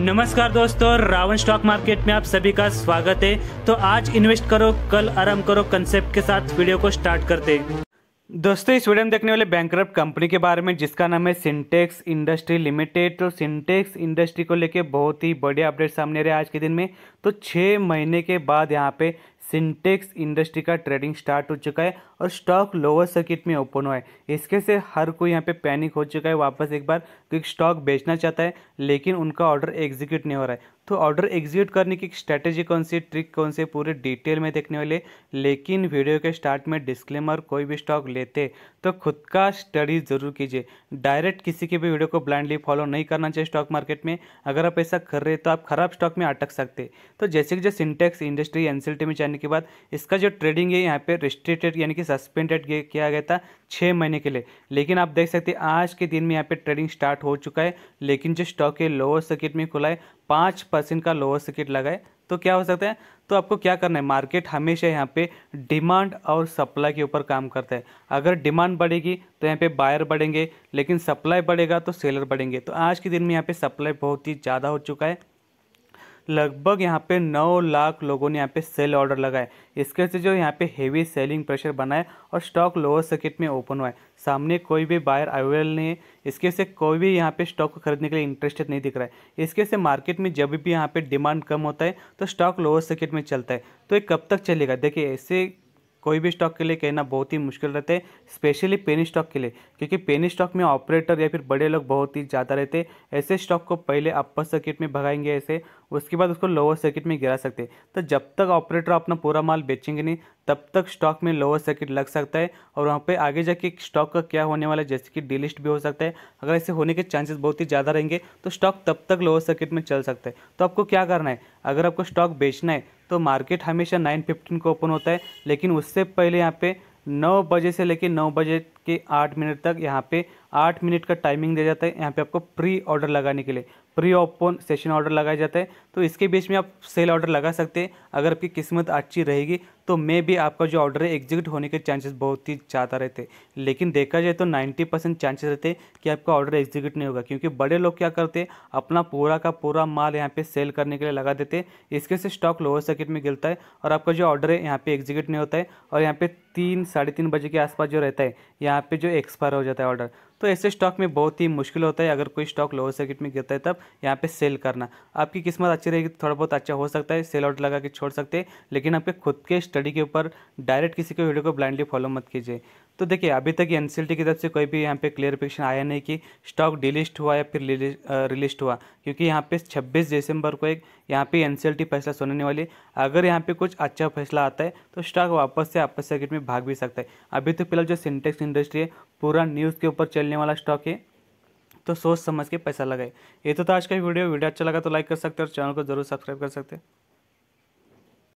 नमस्कार दोस्तों Ravan stock market में आप सभी का स्वागत है तो आज इन्वेस्ट करो कल आराम करो कंसेप्ट के साथ वीडियो को स्टार्ट करते दोस्तों इस वीडियो में देखने वाले बैंक कंपनी के बारे में जिसका नाम है सिंटेक्स इंडस्ट्री लिमिटेड तो सिंटेक्स इंडस्ट्री को लेके बहुत ही बड़े अपडेट सामने रहे आज के दिन में तो छः महीने के बाद यहाँ पे सिंटेक्स इंडस्ट्री का ट्रेडिंग स्टार्ट हो चुका है और स्टॉक लोअर सर्किट में ओपन हुआ है इसके से हर कोई यहाँ पे पैनिक हो चुका है वापस एक बार क्योंकि स्टॉक बेचना चाहता है लेकिन उनका ऑर्डर एग्जीक्यूट नहीं हो रहा है तो ऑर्डर एग्जीक्यूट करने की स्ट्रैटेजी कौन सी ट्रिक कौन सी पूरे डिटेल में देखने वाले लेकिन वीडियो के स्टार्ट में डिस्क्लेमर कोई भी स्टॉक लेते तो खुद का स्टडी ज़रूर कीजिए डायरेक्ट किसी के भी वीडियो को ब्लाइंडली फॉलो नहीं करना चाहिए स्टॉक मार्केट में अगर आप ऐसा कर रहे तो आप खराब स्टॉक में अटक सकते तो जैसे कि जो सिंटेक्स इंडस्ट्री एनसीएलटी में जाने यानी कि बाद इसका जो ट्रेडिंग है यहाँ पे रिस्ट्रिक्टेड यानी कि सस्पेंडेड किया गया था छः महीने के लिए लेकिन आप देख सकते हैं आज के दिन में यहाँ पे ट्रेडिंग स्टार्ट हो चुका है लेकिन जो स्टॉक है लोअर सर्किट में खुला है पाँच परसेंट का लोअर सर्किट लगा है तो क्या हो सकता है तो आपको क्या करना है मार्केट हमेशा यहाँ पे डिमांड और सप्लाई के ऊपर काम करता है अगर डिमांड बढ़ेगी तो यहाँ पे बायर बढ़ेंगे लेकिन सप्लाई बढ़ेगा तो सेलर बढ़ेंगे तो आज के दिन में यहाँ पे सप्लाई बहुत ही ज़्यादा हो चुका है लगभग यहाँ पे नौ लाख लोगों ने यहाँ पे सेल ऑर्डर लगाए इसके से जो यहाँ पे हेवी सेलिंग प्रेशर बना है और स्टॉक लोअर सर्किट में ओपन हुआ है सामने कोई भी बायर अवेलेबल नहीं है इसके से कोई भी यहाँ पे स्टॉक को खरीदने के लिए इंटरेस्टेड नहीं दिख रहा है इसके से मार्केट में जब भी यहाँ पे डिमांड कम होता है तो स्टॉक लोअर सर्किट में चलता है तो ये कब तक चलेगा देखिए ऐसे कोई भी स्टॉक के लिए कहना बहुत ही मुश्किल रहते हैं स्पेशली पेनी स्टॉक के लिए क्योंकि पेनी स्टॉक में ऑपरेटर या फिर बड़े लोग बहुत ही ज़्यादा रहते ऐसे स्टॉक को पहले अपर सर्किट में भगाएंगे ऐसे उसके बाद उसको लोअर सर्किट में गिरा सकते तो जब तक ऑपरेटर अपना पूरा माल बेचेंगे नहीं तब तक स्टॉक में लोअर सर्किट लग सकता है और वहाँ पे आगे जाके स्टॉक का क्या होने वाला है जैसे कि डीलिस्ट भी हो सकता है अगर ऐसे होने के चांसेस बहुत ही ज़्यादा रहेंगे तो स्टॉक तब तक लोअर सर्किट में चल सकता है तो आपको क्या करना है अगर आपको स्टॉक बेचना है तो मार्केट हमेशा नाइन फिफ्टीन को ओपन होता है लेकिन उससे पहले यहाँ पे नौ बजे से लेकर नौ बजे के आठ मिनट तक यहाँ पे आठ मिनट का टाइमिंग दिया जाता है यहाँ पे आपको प्री ऑर्डर लगाने के लिए प्री ओपन सेशन ऑर्डर लगाया जाता है तो इसके बीच में आप सेल ऑर्डर लगा सकते हैं अगर आपकी किस्मत अच्छी रहेगी तो मे भी आपका जो ऑर्डर है एग्जीक्यूट होने के चांसेस बहुत ही ज़्यादा रहते लेकिन देखा जाए तो 90 परसेंट चांसेस रहते कि आपका ऑर्डर एग्जीक्यूट नहीं होगा क्योंकि बड़े लोग क्या करते अपना पूरा का पूरा माल यहाँ पे सेल करने के लिए लगा देते इसके से स्टॉक लोअर सर्किट में गिरता है और आपका जो ऑर्डर है यहाँ पर एग्जीक्यूट नहीं होता है और यहाँ पर तीन साढ़े तीन बजे के आसपास जो रहता है यहाँ पर जो एक्सपायर हो जाता है ऑर्डर तो ऐसे स्टॉक में बहुत ही मुश्किल होता है अगर कोई स्टॉक लोअर सर्किट में गिरता है तब यहाँ पे सेल करना आपकी किस्मत अच्छी रहेगी तो थोड़ा बहुत अच्छा हो सकता है सेल आउट लगा के छोड़ सकते हैं लेकिन आपके खुद के स्टडी के ऊपर डायरेक्ट किसी के वीडियो को ब्लाइंडली फॉलो मत कीजिए तो देखिए अभी तक एन की तरफ से कोई भी यहाँ पे क्लियरफिकेशन आया नहीं कि स्टॉक डिलिस्ट हुआ या फिर रिलिस्ट हुआ क्योंकि यहाँ पे 26 दिसंबर को एक यहाँ पे एन फैसला सुनाने वाली अगर यहाँ पे कुछ अच्छा फैसला आता है तो स्टॉक वापस से आपस सर्किट में भाग भी सकता है अभी तो फिलहाल जो सिंटेक्स इंडस्ट्री है पूरा न्यूज़ के ऊपर चलने वाला स्टॉक है तो सोच समझ के पैसा लगाए ये तो था आज का वीडियो वीडियो अच्छा लगा तो लाइक कर सकते हैं और चैनल को जरूर सब्सक्राइब कर सकते हैं